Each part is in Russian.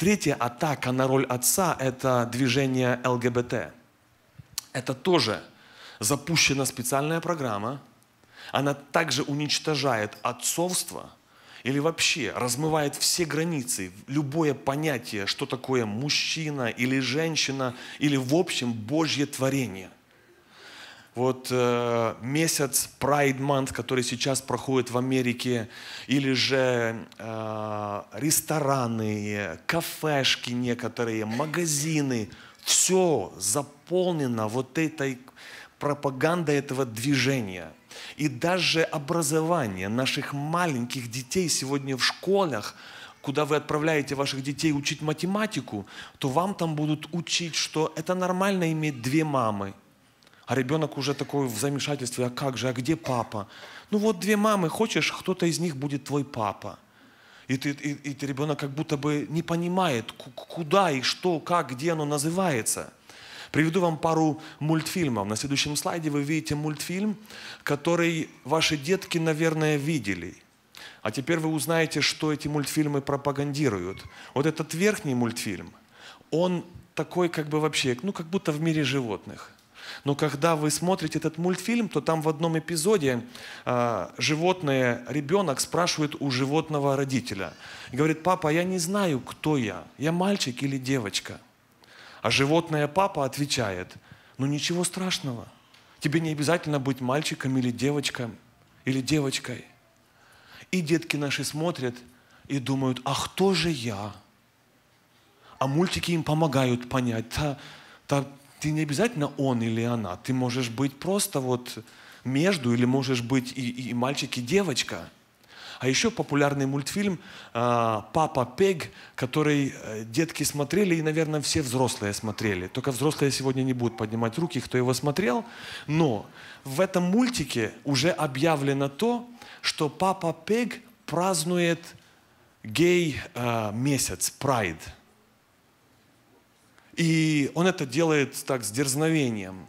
Третья атака на роль отца – это движение ЛГБТ. Это тоже запущена специальная программа. Она также уничтожает отцовство или вообще размывает все границы, любое понятие, что такое мужчина или женщина, или в общем Божье творение – вот э, месяц Pride Month, который сейчас проходит в Америке, или же э, рестораны, кафешки некоторые, магазины, все заполнено вот этой пропагандой этого движения. И даже образование наших маленьких детей сегодня в школах, куда вы отправляете ваших детей учить математику, то вам там будут учить, что это нормально иметь две мамы – а ребенок уже такой в замешательстве, а как же, а где папа? Ну вот две мамы, хочешь, кто-то из них будет твой папа. И, ты, и, и ребенок как будто бы не понимает, куда и что, как, где оно называется. Приведу вам пару мультфильмов. На следующем слайде вы видите мультфильм, который ваши детки, наверное, видели. А теперь вы узнаете, что эти мультфильмы пропагандируют. Вот этот верхний мультфильм, он такой как бы вообще, ну как будто в мире животных. Но когда вы смотрите этот мультфильм, то там в одном эпизоде э, животное, ребенок спрашивает у животного родителя. И говорит, папа, я не знаю, кто я. Я мальчик или девочка. А животное папа отвечает, ну ничего страшного. Тебе не обязательно быть мальчиком или девочкой, или девочкой. И детки наши смотрят и думают, а кто же я? А мультики им помогают понять. Та, ты не обязательно он или она, ты можешь быть просто вот между, или можешь быть и, и, мальчик, и девочка. А еще популярный мультфильм а, «Папа Пег», который э, детки смотрели и, наверное, все взрослые смотрели. Только взрослые сегодня не будут поднимать руки, кто его смотрел. Но в этом мультике уже объявлено то, что папа Пег празднует гей-месяц, а, прайд – и он это делает так с дерзновением.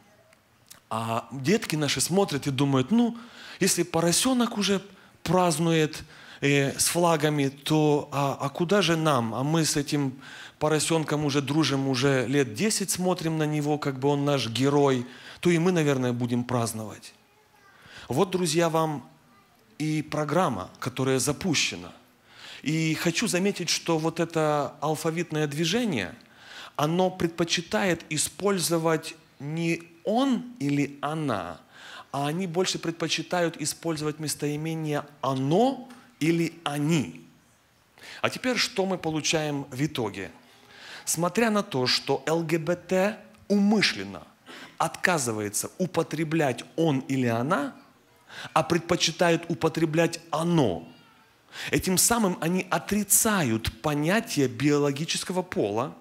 А детки наши смотрят и думают, ну, если поросенок уже празднует э, с флагами, то а, а куда же нам? А мы с этим поросенком уже дружим, уже лет 10 смотрим на него, как бы он наш герой, то и мы, наверное, будем праздновать. Вот, друзья, вам и программа, которая запущена. И хочу заметить, что вот это алфавитное движение – оно предпочитает использовать не он или она, а они больше предпочитают использовать местоимение «оно» или «они». А теперь что мы получаем в итоге? Смотря на то, что ЛГБТ умышленно отказывается употреблять «он» или «она», а предпочитают употреблять «оно», этим самым они отрицают понятие биологического пола –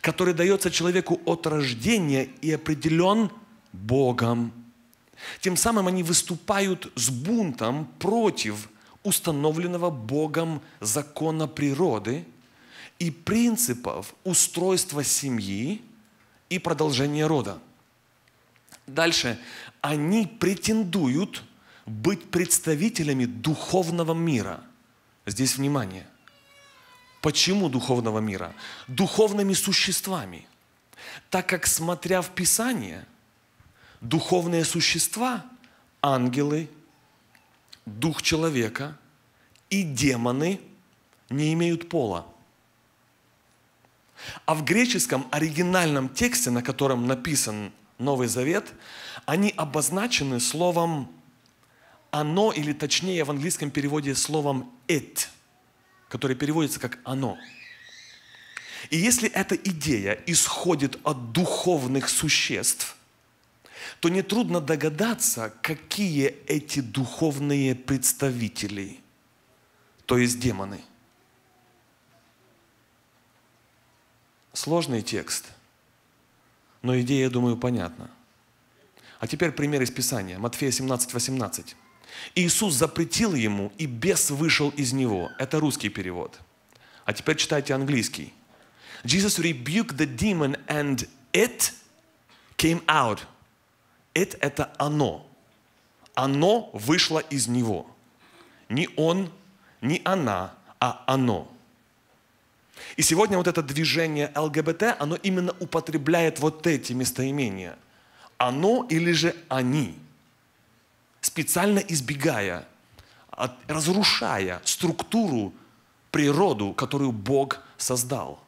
который дается человеку от рождения и определен Богом. Тем самым они выступают с бунтом против установленного Богом закона природы и принципов устройства семьи и продолжения рода. Дальше. Они претендуют быть представителями духовного мира. Здесь внимание – Почему духовного мира? Духовными существами. Так как, смотря в Писание, духовные существа, ангелы, дух человека и демоны не имеют пола. А в греческом оригинальном тексте, на котором написан Новый Завет, они обозначены словом «оно» или точнее в английском переводе словом «it» которое переводится как «оно». И если эта идея исходит от духовных существ, то нетрудно догадаться, какие эти духовные представители, то есть демоны. Сложный текст, но идея, я думаю, понятна. А теперь пример из Писания. Матфея 17, 18. Иисус запретил ему, и бес вышел из него. Это русский перевод. А теперь читайте английский. Jesus rebuked the demon, and it came out. It – это оно. Оно вышло из него. Не он, не она, а оно. И сегодня вот это движение ЛГБТ, оно именно употребляет вот эти местоимения. Оно или же они – специально избегая, разрушая структуру, природу, которую Бог создал.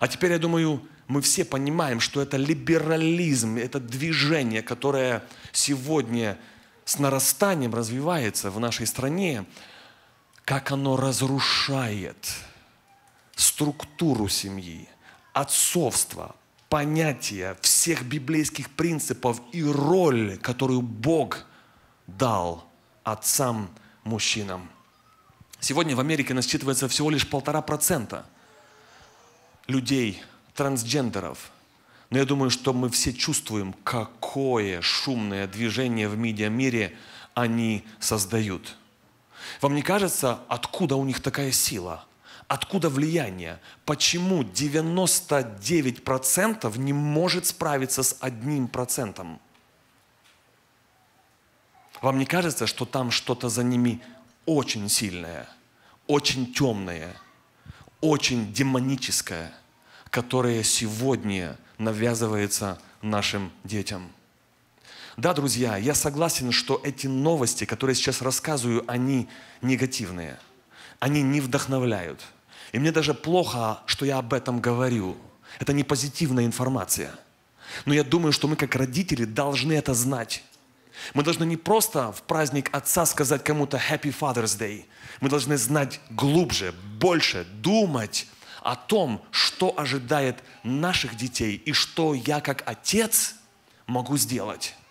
А теперь, я думаю, мы все понимаем, что это либерализм, это движение, которое сегодня с нарастанием развивается в нашей стране, как оно разрушает структуру семьи, отцовство, понятие всех библейских принципов и роль, которую Бог дал отцам мужчинам. Сегодня в Америке насчитывается всего лишь полтора процента людей, трансгендеров. Но я думаю, что мы все чувствуем, какое шумное движение в медиамире они создают. Вам не кажется, откуда у них такая сила? Откуда влияние? Почему 99% не может справиться с одним процентом? Вам не кажется, что там что-то за ними очень сильное, очень темное, очень демоническое, которое сегодня навязывается нашим детям? Да, друзья, я согласен, что эти новости, которые сейчас рассказываю, они негативные. Они не вдохновляют. И мне даже плохо, что я об этом говорю. Это не позитивная информация. Но я думаю, что мы как родители должны это знать. Мы должны не просто в праздник Отца сказать кому-то «Happy Father's Day». Мы должны знать глубже, больше, думать о том, что ожидает наших детей и что я как отец могу сделать.